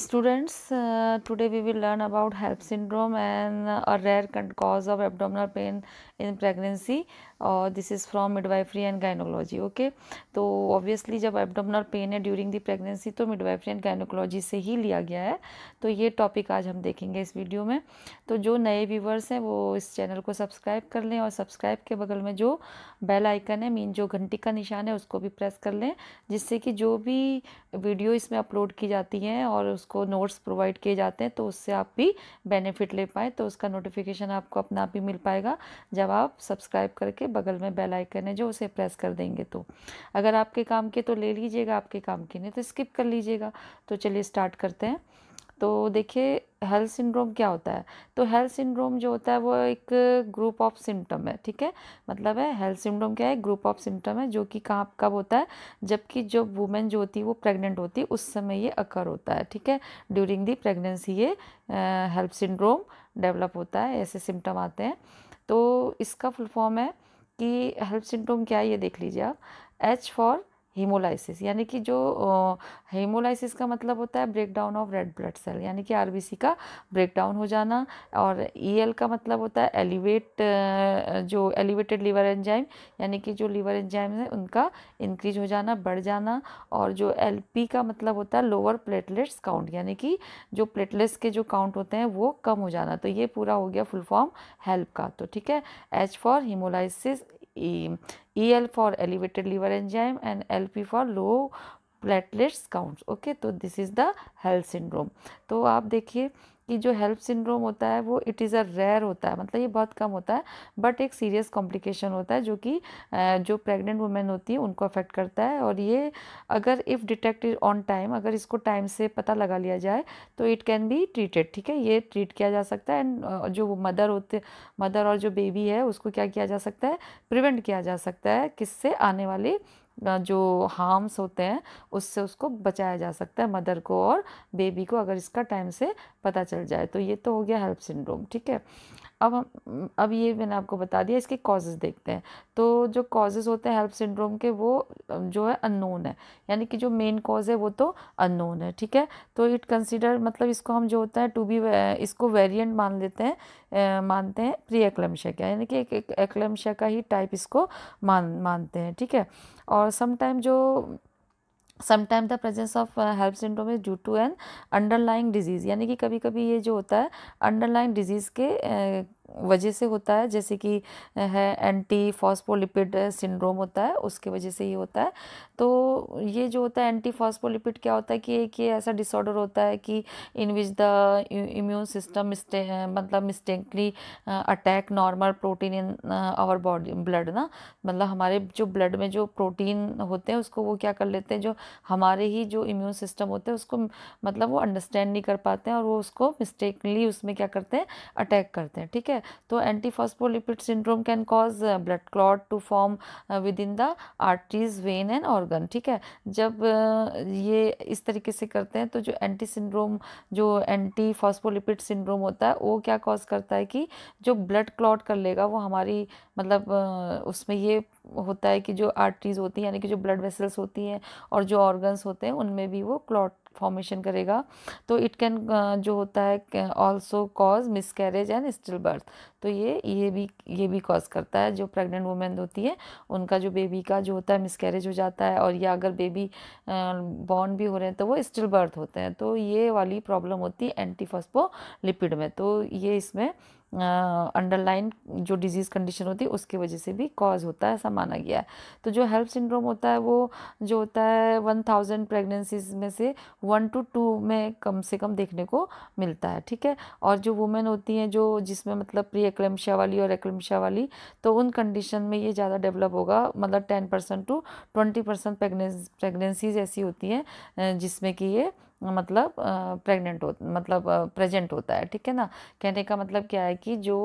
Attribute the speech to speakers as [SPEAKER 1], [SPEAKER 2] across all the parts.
[SPEAKER 1] students uh, we will learn about about syndrome and a rare a rare cause of abdominal pain in और this is from midwifery and gynaecology okay तो obviously जब abdominal pain है during the pregnancy तो midwifery and gynaecology से ही लिया गया है तो ये टॉपिक आज हम देखेंगे इस वीडियो में तो जो नए व्यूवर्स हैं वो इस चैनल को सब्सक्राइब कर लें और सब्सक्राइब के बगल में जो बेल आइकन है मीन जो घंटी का निशान है उसको भी प्रेस कर लें जिससे कि जो भी वीडियो इसमें अपलोड की जाती हैं और उसको नोट्स प्रोवाइड किए जाते हैं तो उससे आप भी बेनिफिट ले पाएँ तो उसका नोटिफिकेशन आपको अपना आप ही मिल पाएगा जब आप सब्सक्राइब करके बगल में बेल आइकन है जो उसे प्रेस कर देंगे तो अगर आपके काम के तो ले लीजिएगा आपके काम के नहीं तो स्किप कर लीजिएगा तो चलिए स्टार्ट करते हैं तो देखिए हेल्थ सिंड्रोम क्या होता है तो हेल्थ सिंड्रोम जो होता है वो एक ग्रुप ऑफ सिम्टम है ठीक है मतलब है हेल्थ सिंड्रोम क्या है ग्रुप ऑफ सिम्टम है जो कि कहाँ कब होता है जबकि जब वुमेन जो होती है वो प्रेग्नेंट होती है उस समय ये अकर होता है ठीक है ड्यूरिंग दी प्रेगनेंसी ये हेल्थ सिंड्रोम डेवलप होता है ऐसे सिम्टम आते हैं तो इसका फुल फॉर्म है कि हेल्थ सिंड्रोम क्या है ये देख लीजिए आप एच फॉर हीमोलाइसिस यानी कि जो हीमोलाइसिस का मतलब होता है breakdown of red blood cell यानी कि आरबीसी का ब्रेकडाउन हो जाना और ईएल e का मतलब होता है एलिवेट जो एलिवेटेड लीवर एंजाइम यानी कि जो लीवर एंजाइम है उनका इंक्रीज हो जाना बढ़ जाना और जो एलपी का मतलब होता है लोअर प्लेटलेट्स काउंट यानी कि जो प्लेटलेट्स के जो काउंट होते हैं वो कम हो जाना तो ये पूरा हो गया फुल फॉर्म हेल्प का तो ठीक है H for haemolysis L for elevated liver enzyme and L P for low platelets counts okay तो दिस इज द हेल्थ सिंड्रोम तो आप देखिए कि जो हेल्प सिंड्रोम होता है वो इट इज़ अ रेयर होता है मतलब ये बहुत कम होता है बट एक सीरियस कॉम्प्लिकेशन होता है जो कि जो प्रेग्नेंट वुमेन होती है उनको अफेक्ट करता है और ये अगर इफ़ डिटेक्टेड ऑन टाइम अगर इसको टाइम से पता लगा लिया जाए तो इट कैन बी ट्रीटेड ठीक है ये ट्रीट किया जा सकता है एंड जो मदर होते मदर और जो बेबी है उसको क्या किया जा सकता है प्रिवेंट किया जा सकता है किससे आने वाली जो हार्म्स होते हैं उससे उसको बचाया जा सकता है मदर को और बेबी को अगर इसका टाइम से पता चल जाए तो ये तो हो गया हेल्प सिंड्रोम ठीक है अब हम अब ये मैंने आपको बता दिया इसके कॉजेज़ देखते हैं तो जो कॉजेज़ होते हैं हेल्प सिंड्रोम के वो जो है अननोन है यानी कि जो मेन कॉज है वो तो अननोन है ठीक है तो इट कंसिडर मतलब इसको हम जो होता है टू बी इसको वेरिएंट मान लेते हैं मानते हैं प्री एक्लमशिया का यानी कि एक, एक एक्लमशिया का ही टाइप इसको मान मानते हैं ठीक है और समटाइम जो sometime the presence of HELLP syndrome is due to an underlying disease यानी कि कभी कभी ये जो होता है अंडरलाइंग डिजीज़ के uh, वजह से होता है जैसे कि है एंटी फॉस्पोलिपिड सिंड्रोम होता है उसके वजह से ही होता है तो ये जो होता है एंटी फॉस्पोलिपिड क्या होता है कि एक ये ऐसा डिसऑर्डर होता है कि in which the immune system मिस्टे मतलब mistakenly attack normal protein in our body blood ना मतलब हमारे जो ब्लड में जो प्रोटीन होते हैं उसको वो क्या कर लेते हैं जो हमारे ही जो इम्यून सिस्टम होते हैं उसको मतलब वो अंडरस्टैंड नहीं कर पाते हैं और वो उसको मिस्टेकली उसमें क्या करते हैं अटैक करते हैं ठीक है है तो anti phospholipid syndrome can cause blood clot to form within the arteries vein and organ ठीक है जब uh, ये इस तरीके से करते हैं तो जो एंटी सिंड्रोम जो एंटी फॉस्पोलिपिड सिंड्रोम होता है वो क्या कॉज करता है कि जो ब्लड क्लॉट कर लेगा वो हमारी मतलब uh, उसमें ये होता है कि जो आर्टरीज होती हैं यानी कि जो ब्लड वेसल्स होती हैं और जो ऑर्गन्स होते हैं उनमें भी वो क्लॉट फॉर्मेशन करेगा तो इट कैन जो होता है also cause miscarriage and stillbirth तो ये ये भी ये भी कॉज करता है जो प्रेग्नेंट वुमेन होती है उनका जो बेबी का जो होता है मिसकैरेज हो जाता है और या अगर बेबी बॉर्न भी हो रहे हैं तो वो स्टिल बर्थ होते हैं तो ये वाली प्रॉब्लम होती है एंटी लिपिड में तो ये इसमें अंडरलाइन जो डिजीज़ कंडीशन होती है उसकी वजह से भी कॉज होता है ऐसा माना गया है तो जो हेल्प सिंड्रोम होता है वो जो होता है वन थाउजेंड प्रेगनेंसीज में से वन टू टू में कम से कम देखने को मिलता है ठीक है और जो वुमेन होती हैं जो जिसमें मतलब प्री एक्लमशा वाली और एक्लमशा वाली तो उन कंडीशन में ये ज़्यादा डेवलप होगा मतलब ten percent to twenty percent pregnancies ऐसी होती हैं जिसमें कि ये मतलब प्रेग्नेंट हो मतलब प्रेजेंट होता है ठीक है ना कहने का मतलब क्या है कि जो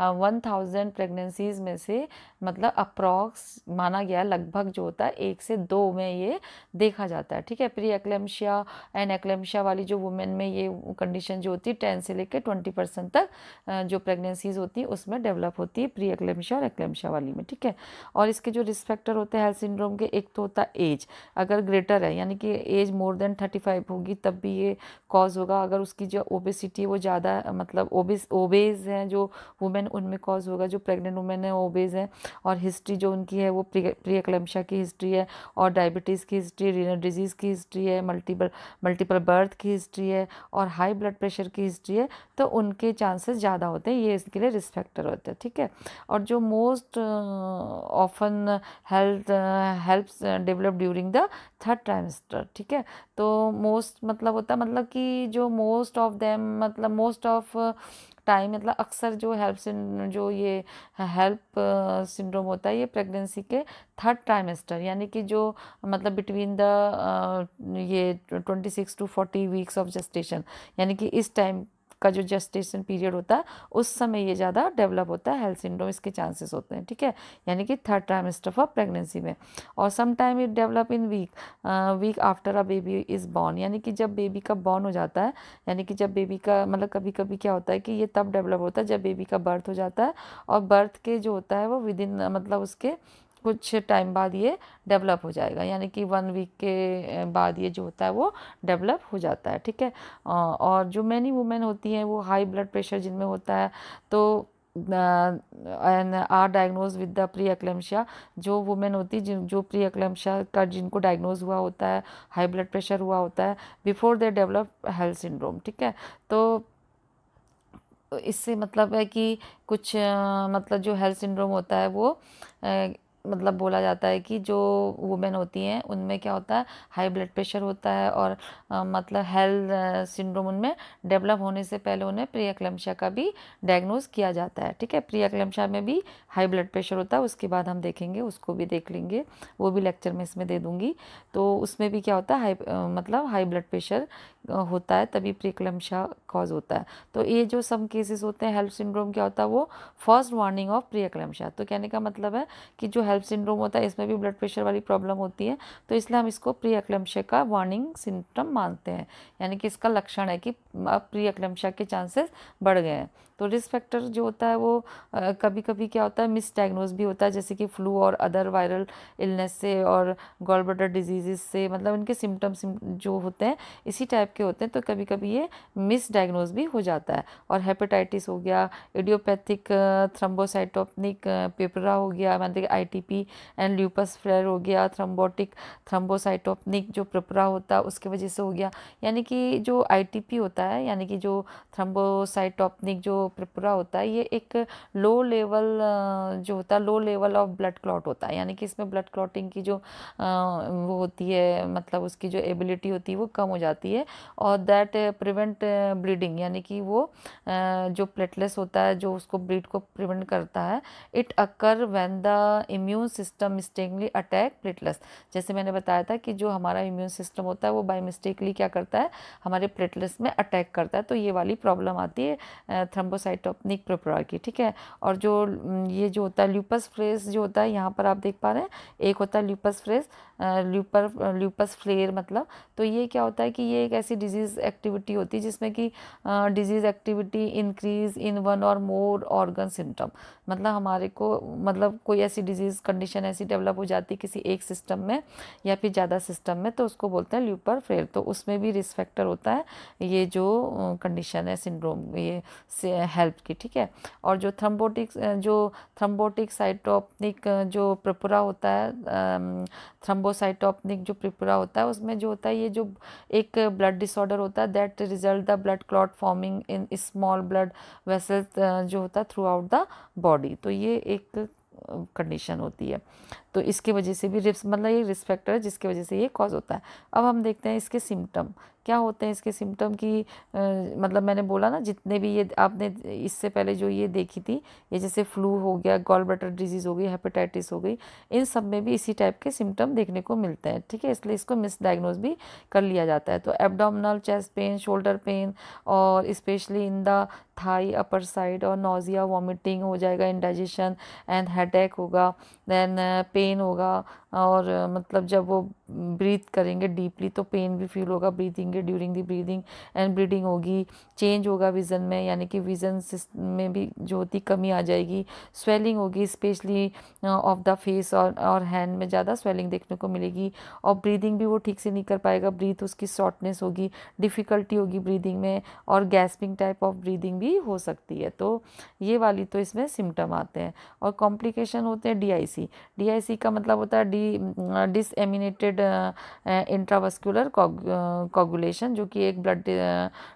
[SPEAKER 1] वन थाउजेंड प्रेगनेंसीज में से मतलब अप्रॉक्स माना गया लगभग जो होता है एक से दो में ये देखा जाता है ठीक है प्री एक्लेम्शिया एंड एक्लेम्शिया वाली जो वुमेन में ये कंडीशन जो होती है टेन से लेकर ट्वेंटी परसेंट तक जो प्रेगनेंसीज होती हैं उसमें डेवलप होती है प्री एक्लेम्शिया और एक्लेम्शिया वाली में ठीक है और इसके जो रिस्पेक्टर होते हैं हेल्थ सिंड्रोम के एक तो होता है एज अगर ग्रेटर है यानी कि age more than thirty five होगी होगी तब भी ये कॉज़ होगा अगर उसकी जो ओबेसिटी है वो ज़्यादा मतलब ओबेस ओबेज हैं जो वुमेन उनमें कॉज़ होगा जो प्रेग्नेंट वुमेन है ओबेज हैं और हिस्ट्री जो उनकी है वो प्रियक्लम्शा की हिस्ट्री है और डायबिटीज़ की हिस्ट्री रीनल डिजीज़ की हिस्ट्री है मल्टीपल मल्टीपल बर्थ की हिस्ट्री है और हाई ब्लड प्रेशर की हिस्ट्री है तो उनके चांसेस ज़्यादा होते हैं ये इसके लिए रिस्क फैक्टर होते हैं ठीक है और जो मोस्ट ऑफन हेल्थ helps develop during the third trimester ठीक है तो मोस्ट मतलब होता है मतलब कि जो मोस्ट ऑफ देम मतलब मोस्ट ऑफ टाइम मतलब अक्सर जो हेल्प जो ये हेल्प सिंड्रोम uh, होता है ये प्रेगनेंसी के थर्ड ट्राइमेस्टर यानी कि जो मतलब बिटवीन द uh, ये twenty six to forty weeks of gestation यानी कि इस टाइम का जो जेस्टेशन पीरियड होता है उस समय ये ज़्यादा डेवलप होता है हेल्थ सिंड्रोम इसके चांसेस होते हैं ठीक है यानी कि थर्ड ट्राइमेस्टर ऑफ प्रेगनेंसी में और some time it develop in week week after a baby is born यानी कि जब बेबी का बॉर्न हो जाता है यानी कि जब बेबी का मतलब कभी कभी क्या होता है कि ये तब डेवलप होता है जब बेबी का बर्थ हो जाता है और बर्थ के जो होता है वो विद इन मतलब उसके कुछ टाइम बाद ये डेवलप हो जाएगा यानी कि वन वीक के बाद ये जो होता है वो डेवलप हो जाता है ठीक है और जो मैनी वुमेन होती हैं वो हाई ब्लड प्रेशर जिनमें होता है तो and are diagnose with the pre eclampsia जो वुमेन होती है जो प्री एक्लेम्शिया का जिनको डायग्नोज हुआ होता है हाई ब्लड प्रेशर हुआ होता है बिफोर दे डेवलप हेल्थ सिंड्रोम ठीक है तो इससे मतलब है कि कुछ मतलब जो हेल्थ सिंड्रोम होता है वो मतलब बोला जाता है कि जो वुमेन होती हैं उनमें क्या होता है हाई ब्लड प्रेशर होता है और आ, मतलब हेल्थ सिंड्रोम उनमें डेवलप होने से पहले उन्हें प्रियाक्लम्शा का भी डायग्नोज किया जाता है ठीक है प्रियाक्लम्शा में भी हाई ब्लड प्रेशर होता है उसके बाद हम देखेंगे उसको भी देख लेंगे वो भी लेक्चर में इसमें दे दूँगी तो उसमें भी क्या होता है हाई मतलब हाई ब्लड प्रेशर होता है तभी प्रियाक्लम्शा कॉज होता है तो ये जो सम केसेस होते हैं हेल्प सिंड्रोम क्या होता है वो फर्स्ट वार्निंग ऑफ प्रियक्लमशा तो कहने का मतलब है कि जो हेल्प सिंड्रोम होता है इसमें भी ब्लड प्रेशर वाली प्रॉब्लम होती है तो इसलिए हम इसको प्रियक्लमशा का वार्निंग सिम्टम मानते हैं यानी कि इसका लक्षण है कि अब प्रियक्लमशा के चांसेस बढ़ गए हैं तो रिस्क फैक्टर जो होता है वो आ, कभी कभी क्या होता है मिसडाइग्नोज भी होता है जैसे कि फ्लू और अदर वायरल इलनेस से और गोलबर्डर डिजीजेस से मतलब इनके सिम्टम्स जो होते हैं इसी टाइप के होते हैं तो कभी कभी ये मिसडाइग डायग्नोज भी हो जाता है और हेपेटाइटिस हो गया एडियोपैथिक थ्रम्बोसाइटोपनिक पेपरा हो गया मान लीजिए पी एंड ल्यूपस फ्लेयर हो गया थ्रम्बोटिक थ्रम्बोसाइटोपनिक जो पेपरा होता है उसके वजह से हो गया यानी कि जो आई टी पी होता है यानी कि जो थ्रम्बोसाइटोपनिक जो पेपरा होता है ये एक लो लेवल uh, जो होता है low level of blood clot होता है यानी कि इसमें ब्लड क्लॉटिंग की जो uh, वो होती है मतलब उसकी जो एबिलिटी होती है वो कम हो जाती है और दैट प्रिवेंट ब्लीडिंग ब्रीडिंग यानी कि वो जो प्लेटलेस होता है जो उसको ब्रीड को प्रिवेंट करता है it occur when the immune system mistakenly attack platelets जैसे मैंने बताया था कि जो हमारा इम्यून सिस्टम होता है वो बाई मिस्टेकली क्या करता है हमारे प्लेटलेस में अटैक करता है तो ये वाली प्रॉब्लम आती है थ्रम्बोसाइटोपनिक प्रोप्रा की ठीक है और जो ये जो होता है ल्यूपस फ्रेस जो होता है यहाँ पर आप देख पा रहे हैं एक होता है ल्यूपस फ्रेस ल्यूपर ल्यूपस फ्लेयर मतलब तो ये क्या होता है कि ये एक ऐसी डिजीज़ एक्टिविटी होती है जिसमें कि disease activity increase in one और मोर ऑर्गन सिम्टम मतलब हमारे को मतलब कोई ऐसी डिजीज़ कंडीशन ऐसी डेवलप हो जाती किसी एक सिस्टम में या फिर ज़्यादा सिस्टम में तो उसको बोलते हैं ल्यूपर फेल तो उसमें भी रिस्क फैक्टर होता है ये जो कंडीशन है सिंड्रोम ये हेल्प की ठीक है और जो थ्रम्बोटिक जो थ्रम्बोटिक साइटोपनिक जो प्रपुरा होता है थ्रम्बोसाइटोपनिक जो प्रपुरा होता है उसमें जो होता है ये जो एक ब्लड डिसऑर्डर होता है that result the blood clot forming in small blood vessels जो होता है थ्रू आउट द बॉडी तो ये एक कंडीशन uh, होती है तो इसकी वजह से भी रिप्स मतलब ये रिस्क फैक्टर है जिसकी वजह से ये कॉज होता है अब हम देखते हैं इसके सिम्टम क्या होते हैं इसके सिम्टम आ, मतलब मैंने बोला ना जितने भी ये आपने इससे पहले जो ये देखी थी ये जैसे फ्लू हो गया गॉल बटर डिजीज़ हो गई हेपेटाइटिस हो गई इन सब में भी इसी टाइप के सिम्टम देखने को मिलते हैं ठीक है इसलिए इसको मिसडाइग्नोज भी कर लिया जाता है तो abdominal chest pain shoulder pain और especially in the thigh upper side और नोज़िया वॉमिटिंग हो जाएगा इंडाइजेशन एंड हेड होगा देन पेन uh, होगा और uh, मतलब जब वो ब्रीथ करेंगे डीपली तो पेन भी फील होगा breathing during the breathing and breathing होगी चेंज होगा विज़न में यानी कि विज़न में भी जो होती कमी आ जाएगी स्वेलिंग होगी स्पेशली ऑफ द फेस और और हैंड में ज़्यादा स्वेलिंग देखने को मिलेगी और ब्रीदिंग भी वो ठीक से नहीं कर पाएगा ब्रीथ उसकी शॉर्टनेस होगी डिफ़िकल्टी होगी ब्रीदिंग में और गैसपिंग टाइप ऑफ ब्रीदिंग भी हो सकती है तो ये वाली तो इसमें सिम्टम आते हैं और कॉम्प्लिकेशन होते हैं डी डीआईसी डीआईसी का मतलब होता है डी डिसमिनेटेड इंट्रावस्कुलर कॉगुलेशन जो कि एक ब्लड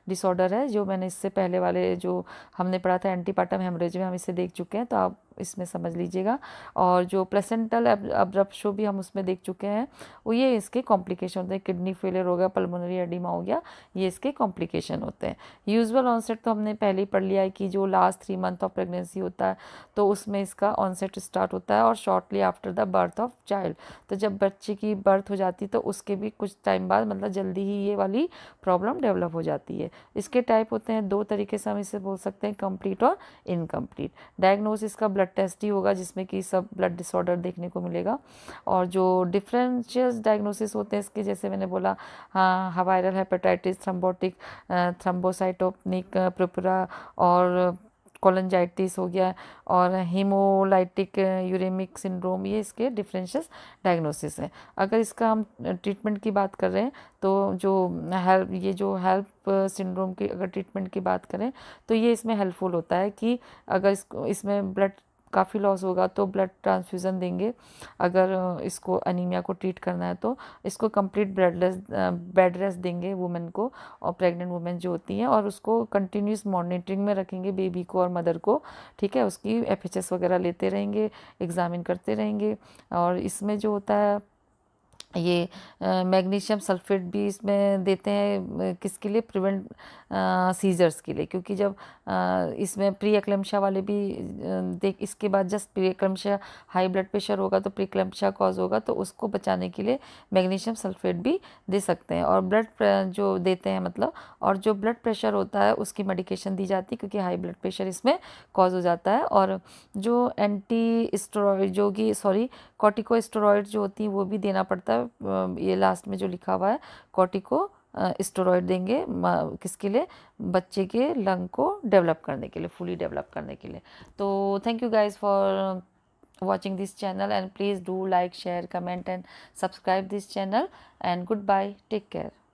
[SPEAKER 1] डिसऑर्डर है जो मैंने इससे पहले वाले जो हमने पढ़ा था एंटीपार्टम हेमरेज में हम इसे देख चुके हैं तो आप इसमें समझ लीजिएगा और जो प्लेसेंटल अब्रप्शो शो भी हम उसमें देख चुके हैं वो ये इसके कॉम्प्लिकेशन होते हैं किडनी फेलियर हो गया पल्मोनरी एडिमा हो गया ये इसके कॉम्प्लिकेशन होते हैं यूजुअल ऑनसेट तो हमने पहले ही पढ़ लिया है कि जो last three month of pregnancy होता है तो उसमें इसका ऑनसेट स्टार्ट होता है और shortly after the birth of child तो जब बच्चे की बर्थ हो जाती है तो उसके भी कुछ टाइम बाद मतलब जल्दी ही ये वाली प्रॉब्लम डेवलप हो जाती है इसके टाइप होते हैं दो तरीके से हम इसे बोल सकते हैं कंप्लीट और इनकम्प्लीट डायग्नोज इसका ब्लड ब्लड टेस्ट ही होगा जिसमें कि सब ब्लड डिसऑर्डर देखने को मिलेगा और जो डिफरेंशियस डायग्नोसिस होते हैं इसके जैसे मैंने बोला हाँ वायरल हेपेटाइटिस थ्रम्बोटिक थ्रम्बोसाइटोपनिक प्रिपुरा और कोलनजाइटिस हो गया और हीमोलाइटिक यूरेमिक सिंड्रोम ये इसके डिफरेंशियस डायग्नोसिस है अगर इसका हम ट्रीटमेंट की बात कर रहे हैं तो जो हेल्प ये जो हेल्प सिंड्रोम की अगर ट्रीटमेंट की बात करें तो ये इसमें हेल्पफुल होता है कि अगर इसको इसमें ब्लड काफ़ी लॉस होगा तो ब्लड ट्रांसफ्यूज़न देंगे अगर इसको अनीमिया को ट्रीट करना है तो इसको कंप्लीट ब्लडलेस बेड रेस्ट देंगे वुमेन को और प्रेग्नेंट वुमेन जो होती हैं और उसको कंटिन्यूस मॉनिटरिंग में रखेंगे बेबी को और मदर को ठीक है उसकी एफ वगैरह लेते रहेंगे एग्ज़ामिन करते रहेंगे और इसमें जो होता है ये मैग्नीशियम सल्फेट भी इसमें देते हैं किसके लिए प्रिवेंट सीजर्स के लिए क्योंकि जब आ, इसमें प्री एक्लम्शा वाले भी देख इसके बाद just pre eclampsia high blood pressure होगा तो प्री एक्लम्शा कॉज होगा तो उसको बचाने के लिए मैग्नीशियम सल्फेट भी दे सकते हैं और ब्लड जो देते हैं मतलब और जो ब्लड प्रेशर होता है उसकी मेडिकेशन दी जाती है क्योंकि हाई ब्लड प्रेशर इसमें कॉज हो जाता है और जो एंटी स्टोरॉयड जो कि सॉरी कॉटिको जो होती हैं वो भी देना पड़ता है ये लास्ट में जो लिखा हुआ है कॉटिको स्टोरॉयड देंगे किसके लिए बच्चे के लंग को डेवलप करने के लिए फुली डेवलप करने के लिए तो thank you guys for watching this channel and please do like share comment and subscribe this channel and good bye take care